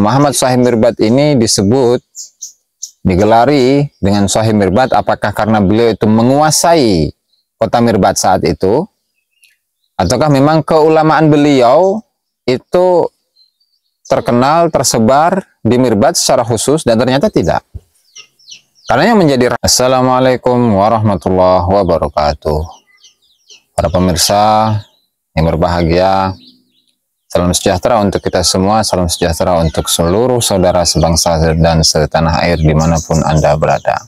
Muhammad Sahih Mirbat ini disebut digelari dengan Sahih Mirbat apakah karena beliau itu menguasai kota Mirbat saat itu ataukah memang keulamaan beliau itu terkenal tersebar di Mirbat secara khusus dan ternyata tidak karena yang menjadi Assalamualaikum warahmatullahi wabarakatuh para pemirsa yang berbahagia Salam sejahtera untuk kita semua, salam sejahtera untuk seluruh saudara sebangsa dan setanah air dimanapun Anda berada.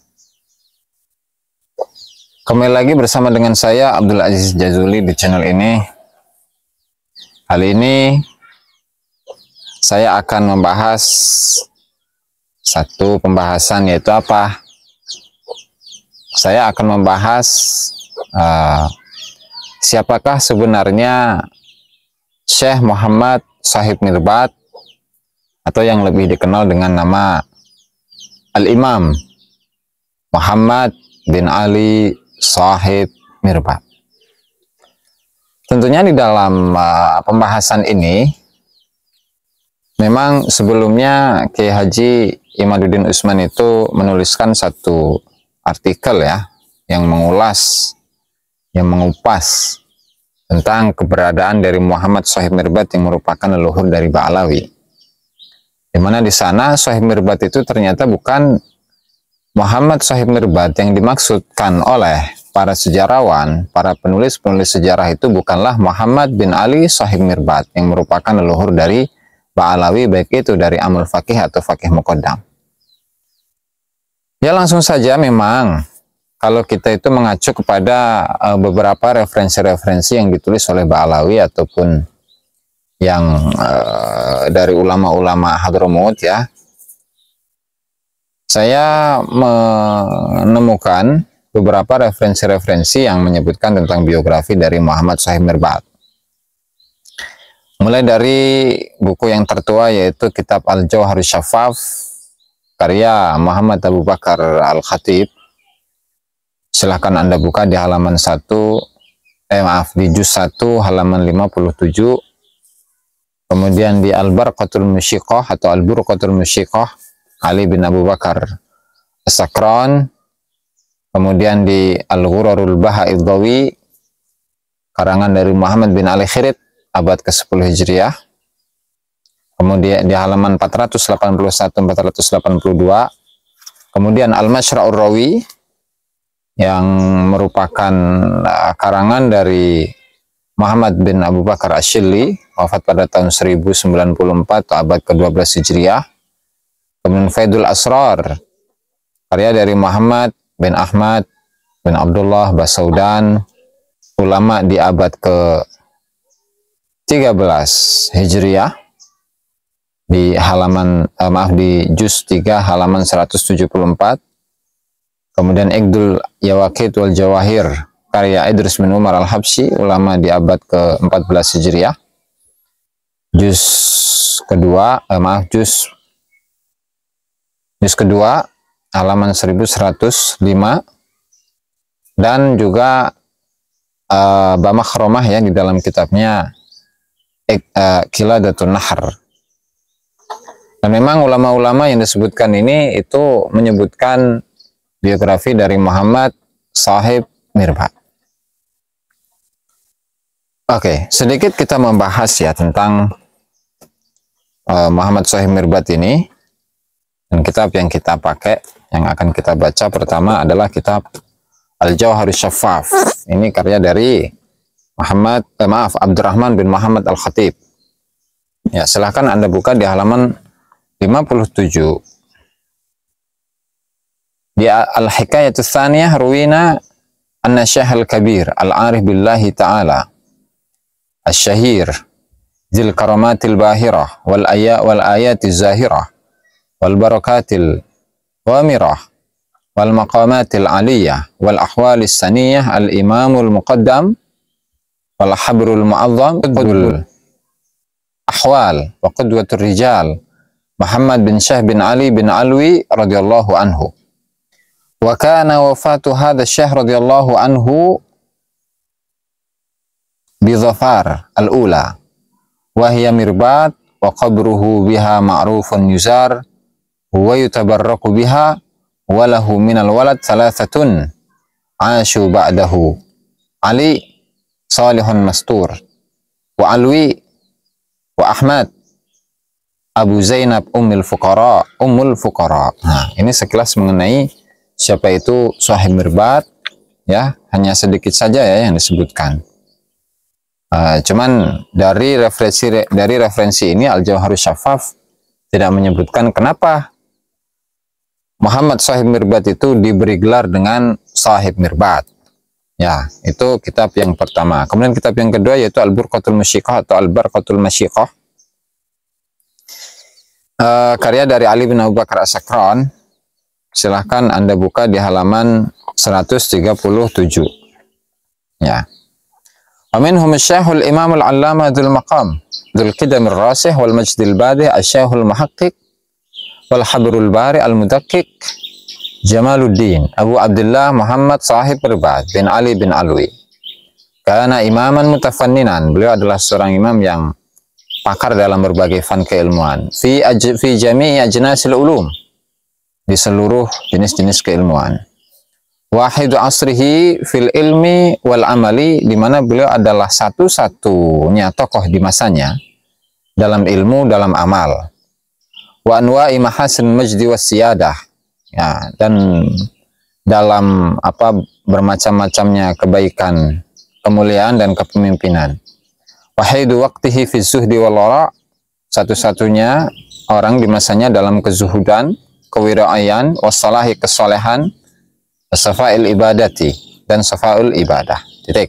Kembali lagi bersama dengan saya Abdul Aziz Jazuli di channel ini. Kali ini saya akan membahas satu pembahasan yaitu apa? Saya akan membahas uh, siapakah sebenarnya Syekh Muhammad Sahib Mirbat atau yang lebih dikenal dengan nama Al-Imam Muhammad bin Ali Sahib Mirbat. Tentunya di dalam uh, pembahasan ini memang sebelumnya Kiai Haji Imaduddin Usman itu menuliskan satu artikel ya yang mengulas yang mengupas tentang keberadaan dari Muhammad Sahib Mirbat yang merupakan leluhur dari Ba'alawi. Di mana di sana Sahib Mirbat itu ternyata bukan Muhammad Sahib Mirbat yang dimaksudkan oleh para sejarawan, para penulis-penulis sejarah itu bukanlah Muhammad bin Ali Sahib Mirbat yang merupakan leluhur dari Ba'alawi baik itu dari Amul Fakih atau Fakih Mukaddam. Ya langsung saja memang kalau kita itu mengacu kepada uh, beberapa referensi-referensi yang ditulis oleh Ba'alawi ataupun yang uh, dari ulama-ulama Hadramaut ya saya menemukan beberapa referensi-referensi yang menyebutkan tentang biografi dari Muhammad Sahih Mirbat mulai dari buku yang tertua yaitu kitab Al-Jauhar Syafaf karya Muhammad Abu Bakar Al-Khatib silahkan Anda buka di halaman 1 eh maaf di juz 1 halaman 57 kemudian di albar barqatul musyikoh atau albur burqatul musyikoh Ali bin Abu Bakar sakron kemudian di Al-Ghurarul Idhawi karangan dari Muhammad bin Ali Khirid abad ke-10 Hijriah kemudian di halaman 481 482 kemudian al mashraur Rawi yang merupakan uh, karangan dari Muhammad bin Abu Bakar Ashili wafat pada tahun 1094 abad ke-12 Hijriah kemudian Faidul Asrar karya dari Muhammad bin Ahmad bin Abdullah Basaudan ulama di abad ke 13 Hijriah di halaman eh, maaf di juz 3 halaman 174 Kemudian Iqdul Yawakid wal Jawahir karya Idris bin Umar Al-Habsyi ulama di abad ke-14 Hijriah. Juz kedua, eh, maaf juz juz kedua halaman 1105 dan juga eh, Bama Bamakhromah ya di dalam kitabnya eh, Kiladatun Nahar. Dan memang ulama-ulama yang disebutkan ini itu menyebutkan Biografi dari Muhammad Sahib Mirbat. Oke, sedikit kita membahas ya tentang uh, Muhammad Sahib Mirbat ini. Dan kitab yang kita pakai, yang akan kita baca pertama adalah kitab Al-Jauhari Syafaf. Ini karya dari Muhammad, eh, maaf, Abdurrahman bin Muhammad Al-Khatib. Ya, silahkan Anda buka di halaman 57 Di Al-Hikayat Tsaniyah ruwina anna Syekh Al-Kabir Al-Arif Billahi Ta'ala Al-Syahir Zil Karamatil Bahirah wal ayat wal ayati Zahirah wal barakatil Wamirah wal maqamatil Aliyah wal ahwalis Saniyah Al-Imamul Muqaddam wal habrul Mu'azzam Qudul Ahwal wa Qudwatul Rijal Muhammad bin Syah bin Ali bin Alwi radhiyallahu anhu وكان وفاة هذا الشهر رضي الله عنه بظفار الأولى وهي مرباط وقبره بها معروف يزار ويتبرك بها وله من الولد ثلاثة عاشوا بعده علي صالح مستور وعلوي وأحمد أبو زينب أم الفقراء أم الفقراء ها. ini sekilas mengenai siapa itu sahih mirbat ya hanya sedikit saja ya yang disebutkan uh, cuman dari referensi dari referensi ini al jawharus syafaf tidak menyebutkan kenapa Muhammad sahib mirbat itu diberi gelar dengan sahib mirbat ya itu kitab yang pertama kemudian kitab yang kedua yaitu al burqatul masyiqah atau al barqatul masyiqah uh, karya dari Ali bin Abu Bakar as silahkan Anda buka di halaman 137. Ya. Amin hum syahul imam al-allama dhul maqam, dhul qidam al-rasih wal-majdil badih al-syahul mahaqqik wal-habrul bari al-mudakik Jamaluddin Abu Abdullah Muhammad Sahib Berbad bin Ali bin Alwi. Karena imaman mutafanninan, beliau adalah seorang imam yang pakar dalam berbagai fan keilmuan. Fi, fi jami'i ajnasil ulum, di seluruh jenis-jenis keilmuan. Wahidu asrihi fil ilmi wal amali di mana beliau adalah satu-satunya tokoh di masanya dalam ilmu dalam amal. Wa anwa'i mahasin majdi wasiyadah siyadah. Ya, dan dalam apa bermacam-macamnya kebaikan, kemuliaan dan kepemimpinan. Wahidu waktihi fi zuhdi wal satu-satunya orang di masanya dalam kezuhudan Kewiraian, wassalahi kesolehan, safail ibadati, dan safail ibadah. Titik.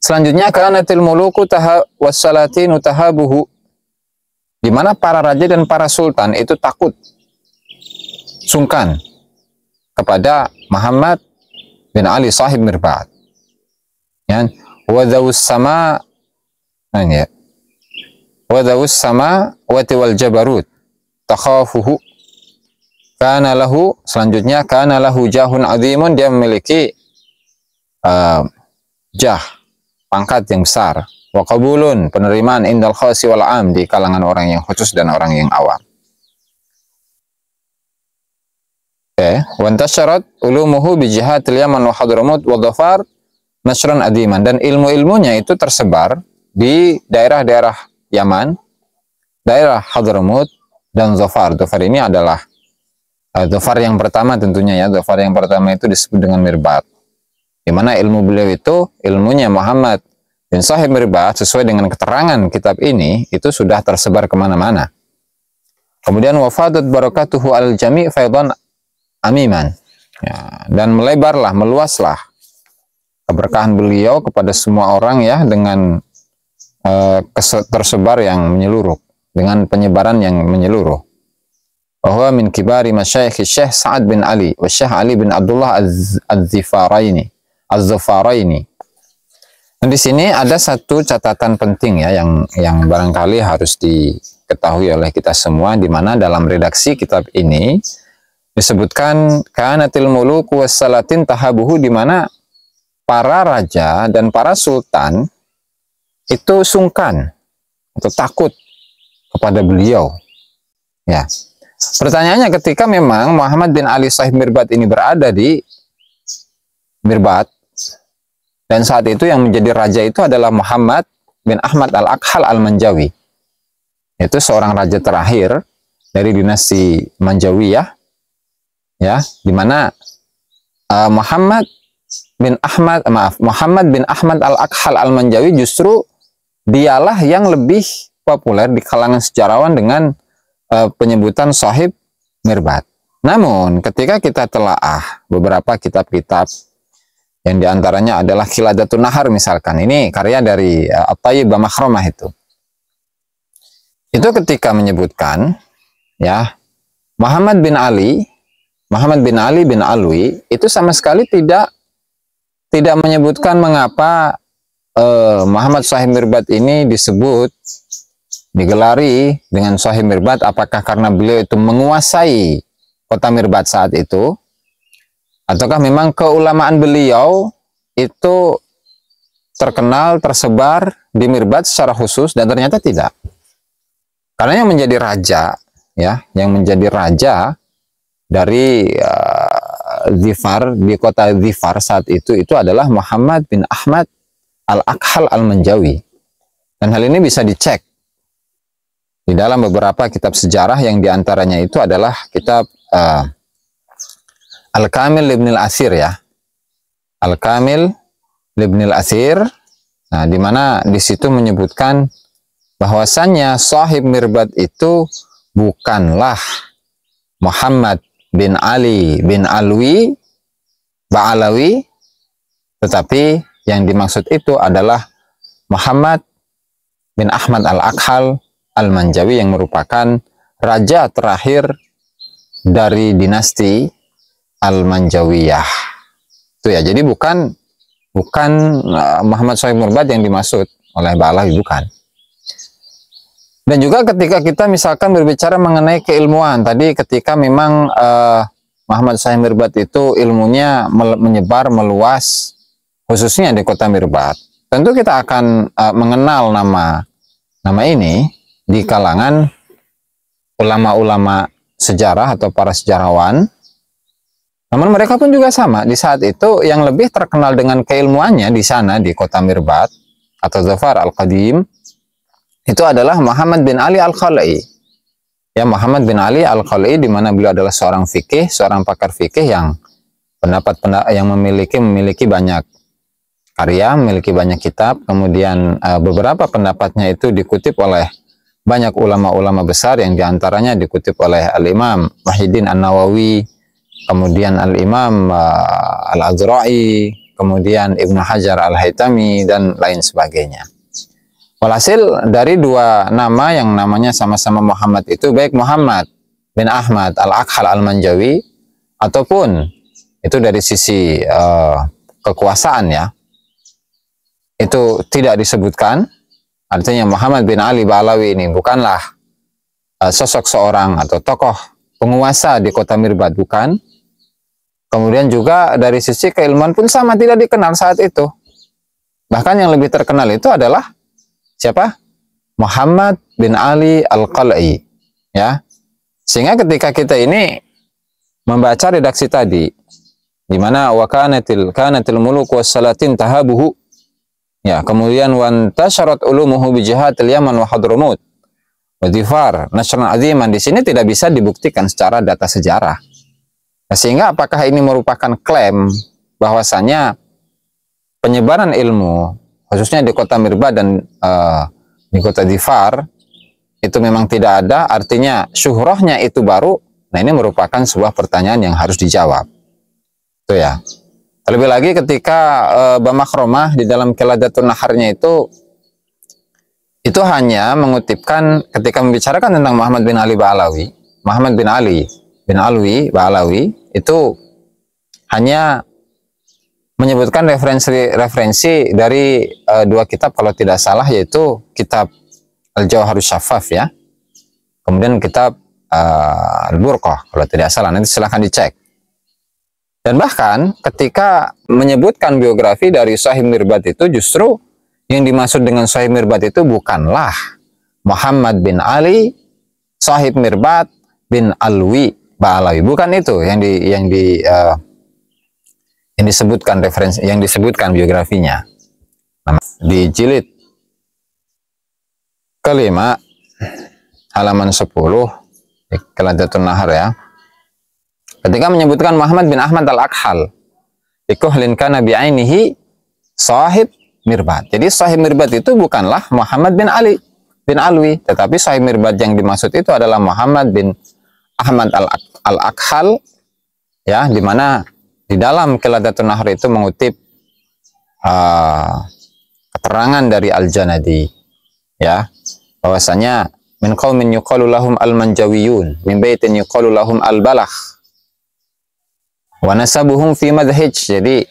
Selanjutnya, karena muluku taha, nutaha buhu, di mana para raja dan para sultan itu takut, sungkan kepada Muhammad bin Ali sahib Mirbat. Ya, wadawus sama, ya, wadawus sama wati wal jabarut, takhafuhu karena lahu selanjutnya karena lahu jahun adimun dia memiliki uh, jah pangkat yang besar Wakabulun penerimaan indal khosi wal am di kalangan orang yang khusus dan orang yang awam. Oke, wanita syarat ulumuhu muhu bijihat Yaman wa Hadramut wa Dhafar adiman dan ilmu-ilmunya itu tersebar di daerah-daerah Yaman, daerah Hadramut dan zofar zofar ini adalah Dofar eh, yang pertama tentunya ya, dofar yang pertama itu disebut dengan mirbat. Di mana ilmu beliau itu ilmunya Muhammad bin Sahih mirbat sesuai dengan keterangan kitab ini itu sudah tersebar kemana-mana. Kemudian wafadat barakatuhu al jami Faidon amiman. Ya, dan melebarlah, meluaslah keberkahan beliau kepada semua orang ya dengan uh, tersebar yang menyeluruh, dengan penyebaran yang menyeluruh. وهو من كبار مشايخ الشيخ سعد بن علي والشيخ علي بن عبد الله Az الزفاريني Nah, di sini ada satu catatan penting ya yang yang barangkali harus diketahui oleh kita semua di mana dalam redaksi kitab ini disebutkan kanatil muluku wassalatin tahabuhu di mana para raja dan para sultan itu sungkan atau takut kepada beliau. Ya, Pertanyaannya ketika memang Muhammad bin Ali Sahih Mirbat ini berada di Mirbat dan saat itu yang menjadi raja itu adalah Muhammad bin Ahmad al-Akhal al-Manjawi. Itu seorang raja terakhir dari dinasti ya. ya, di mana uh, Muhammad bin Ahmad maaf, Muhammad bin Ahmad al-Akhal al-Manjawi justru dialah yang lebih populer di kalangan sejarawan dengan Eh, penyebutan sahib mirbat. Namun ketika kita telaah beberapa kitab-kitab yang diantaranya adalah Khiladatun Nahar misalkan. Ini karya dari e, eh, At-Tayyibah itu. Itu ketika menyebutkan ya Muhammad bin Ali Muhammad bin Ali bin Alwi itu sama sekali tidak tidak menyebutkan mengapa eh, Muhammad Sahih Mirbat ini disebut digelari dengan Sahih Mirbat apakah karena beliau itu menguasai kota Mirbat saat itu ataukah memang keulamaan beliau itu terkenal tersebar di Mirbat secara khusus dan ternyata tidak karena yang menjadi raja ya yang menjadi raja dari uh, eh, Zifar di kota Zifar saat itu itu adalah Muhammad bin Ahmad al-Akhal al-Manjawi dan hal ini bisa dicek di dalam beberapa kitab sejarah yang diantaranya itu adalah kitab uh, Al-Kamil Ibn Al-Asir ya. Al-Kamil Ibn Al-Asir. Nah, di mana di situ menyebutkan bahwasannya sahib mirbat itu bukanlah Muhammad bin Ali bin Alwi Ba'alawi tetapi yang dimaksud itu adalah Muhammad bin Ahmad Al-Akhal Al-Manjawi yang merupakan raja terakhir dari dinasti Al-Manjawiyah. Itu ya. Jadi bukan bukan eh, Muhammad Syaikh Murbad yang dimaksud oleh Mbak Allah, bukan. Dan juga ketika kita misalkan berbicara mengenai keilmuan tadi ketika memang eh, Muhammad Syaikh Mirbat itu ilmunya menyebar meluas khususnya di kota Mirbat. Tentu kita akan eh, mengenal nama nama ini di kalangan ulama-ulama sejarah atau para sejarawan. Namun mereka pun juga sama. Di saat itu yang lebih terkenal dengan keilmuannya di sana di kota Mirbat atau Zafar Al-Qadim itu adalah Muhammad bin Ali Al-Khalai. Ya Muhammad bin Ali Al-Khalai di mana beliau adalah seorang fikih, seorang pakar fikih yang pendapat yang memiliki memiliki banyak karya, memiliki banyak kitab, kemudian eh, beberapa pendapatnya itu dikutip oleh banyak ulama-ulama besar yang diantaranya dikutip oleh Al-Imam Muhyiddin An-Nawawi, kemudian Al-Imam uh, Al-Azra'i, kemudian Ibnu Hajar Al-Haytami, dan lain sebagainya. Walhasil dari dua nama yang namanya sama-sama Muhammad itu baik Muhammad bin Ahmad Al-Akhal Al-Manjawi ataupun itu dari sisi uh, kekuasaan ya itu tidak disebutkan Artinya Muhammad bin Ali Balawi ini bukanlah uh, sosok seorang atau tokoh penguasa di kota Mirbat, bukan. Kemudian juga dari sisi keilmuan pun sama tidak dikenal saat itu. Bahkan yang lebih terkenal itu adalah siapa? Muhammad bin Ali Al-Qal'i. Ya. Sehingga ketika kita ini membaca redaksi tadi di mana wa kanatil kanatil muluk wassalatin tahabuhu Ya, kemudian wantasyarat ulumuhu bijihatil Yaman wa Hadramut. Wadifar, nasional aziman di sini tidak bisa dibuktikan secara data sejarah. Nah, sehingga apakah ini merupakan klaim bahwasanya penyebaran ilmu khususnya di kota Mirba dan uh, di kota Difar itu memang tidak ada artinya syuhrahnya itu baru nah ini merupakan sebuah pertanyaan yang harus dijawab itu ya Terlebih lagi ketika e, Bamakromah di dalam Kiladatun Naharnya itu itu hanya mengutipkan ketika membicarakan tentang Muhammad bin Ali Ba'alawi, Muhammad bin Ali bin Alwi Ba'alawi itu hanya menyebutkan referensi-referensi dari e, dua kitab kalau tidak salah yaitu kitab al Jawharus Syafaf ya. Kemudian kitab e, Al-Burqah kalau tidak salah nanti silahkan dicek. Dan bahkan ketika menyebutkan biografi dari Sahih Mirbat itu justru yang dimaksud dengan Sahih Mirbat itu bukanlah Muhammad bin Ali Sahih Mirbat bin Alwi Ba'alawi. Bukan itu yang di yang di uh, yang disebutkan referensi yang disebutkan biografinya. Di jilid kelima halaman sepuluh Kelanjutan Nahar ya. Ketika menyebutkan Muhammad bin Ahmad al-Akhal, likuhlin Nabi Ainihi sahib mirbat. Jadi sahib mirbat itu bukanlah Muhammad bin Ali bin Alwi, tetapi sahib mirbat yang dimaksud itu adalah Muhammad bin Ahmad al-Akhal, ya, di mana di dalam Kiladatun Nahr itu mengutip uh, keterangan dari Al-Janadi, ya, bahwasanya min qaumin yuqalu lahum al-manjawiyun, min baitin yuqalu lahum al-balagh Wa nasabuhum fi madhij. Jadi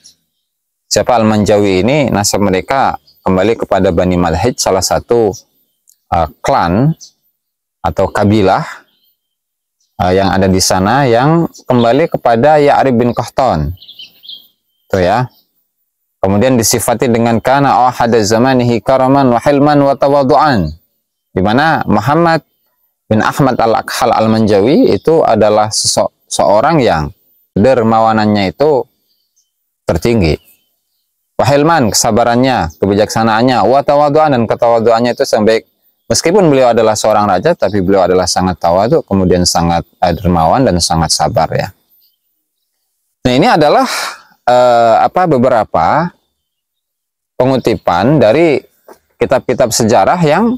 siapa Al-Manjawi ini nasab mereka kembali kepada Bani Malhij salah satu uh, klan atau kabilah uh, yang ada di sana yang kembali kepada Ya'rib bin Qahtan. Itu ya. Kemudian disifati dengan kana ahada zamanihi karaman wa hilman wa tawadu'an. Di mana Muhammad bin Ahmad al-Akhal al-Manjawi itu adalah seseorang yang dermawanannya itu tertinggi. Wahilman kesabarannya, kebijaksanaannya, watawaduan dan ketawaduannya itu baik. meskipun beliau adalah seorang raja tapi beliau adalah sangat tawadu, kemudian sangat eh, dermawan dan sangat sabar ya. Nah, ini adalah eh, apa beberapa pengutipan dari kitab-kitab sejarah yang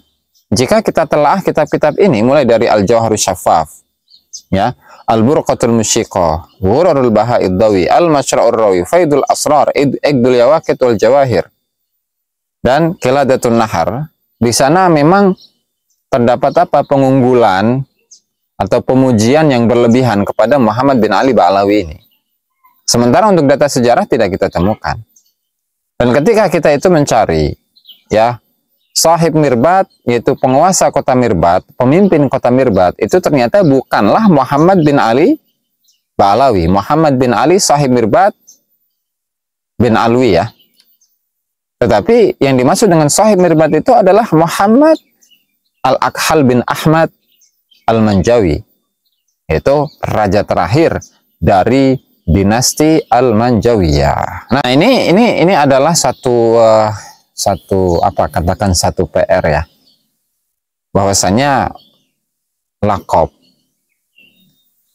jika kita telah kitab-kitab ini mulai dari al jawharu Syafaf ya Al-Burqatul Musyiqa, Ghurarul Baha'id Dawi, Al-Masyra'ur Rawi, Faidul Asrar, Igdul Yawakit wal Jawahir, dan Kiladatul Nahar. Di sana memang terdapat apa pengunggulan atau pemujian yang berlebihan kepada Muhammad bin Ali Ba'alawi ini. Sementara untuk data sejarah tidak kita temukan. Dan ketika kita itu mencari, ya, sahib Mirbat, yaitu penguasa kota Mirbat, pemimpin kota Mirbat, itu ternyata bukanlah Muhammad bin Ali Ba'alawi. Muhammad bin Ali sahib Mirbat bin Alwi ya. Tetapi yang dimaksud dengan sahib Mirbat itu adalah Muhammad Al-Akhal bin Ahmad Al-Manjawi. Yaitu raja terakhir dari dinasti al Manjawi ya. Nah, ini ini ini adalah satu uh, satu apa katakan satu PR ya bahwasanya lakop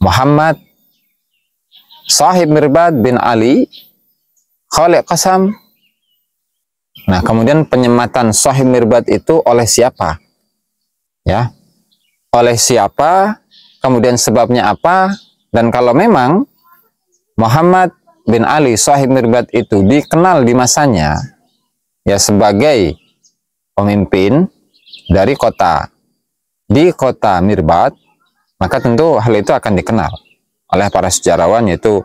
Muhammad Sahib Mirbad bin Ali Khalid Qasam nah kemudian penyematan Sahib Mirbad itu oleh siapa ya oleh siapa kemudian sebabnya apa dan kalau memang Muhammad bin Ali Sahib Mirbad itu dikenal di masanya ya sebagai pemimpin dari kota di kota Mirbat maka tentu hal itu akan dikenal oleh para sejarawan yaitu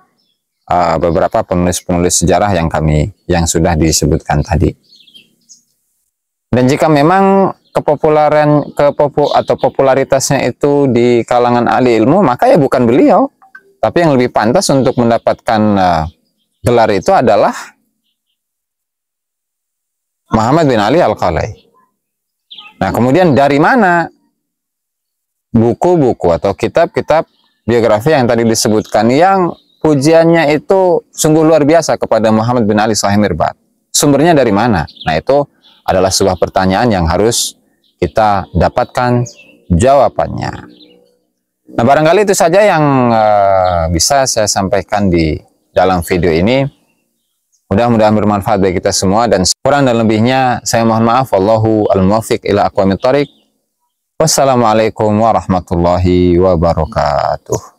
uh, beberapa penulis-penulis sejarah yang kami yang sudah disebutkan tadi dan jika memang kepopuleran kepopu atau popularitasnya itu di kalangan ahli ilmu maka ya bukan beliau tapi yang lebih pantas untuk mendapatkan uh, gelar itu adalah Muhammad bin Ali Al-Qalai. Nah, kemudian dari mana buku-buku atau kitab-kitab biografi yang tadi disebutkan yang pujiannya itu sungguh luar biasa kepada Muhammad bin Ali Sahih Mirbat. Sumbernya dari mana? Nah, itu adalah sebuah pertanyaan yang harus kita dapatkan jawabannya. Nah, barangkali itu saja yang uh, bisa saya sampaikan di dalam video ini. Mudah-mudahan bermanfaat bagi kita semua dan kurang dan lebihnya saya mohon maaf. Wallahu al-muwaffiq ila aqwamit thariq. Wassalamualaikum warahmatullahi wabarakatuh.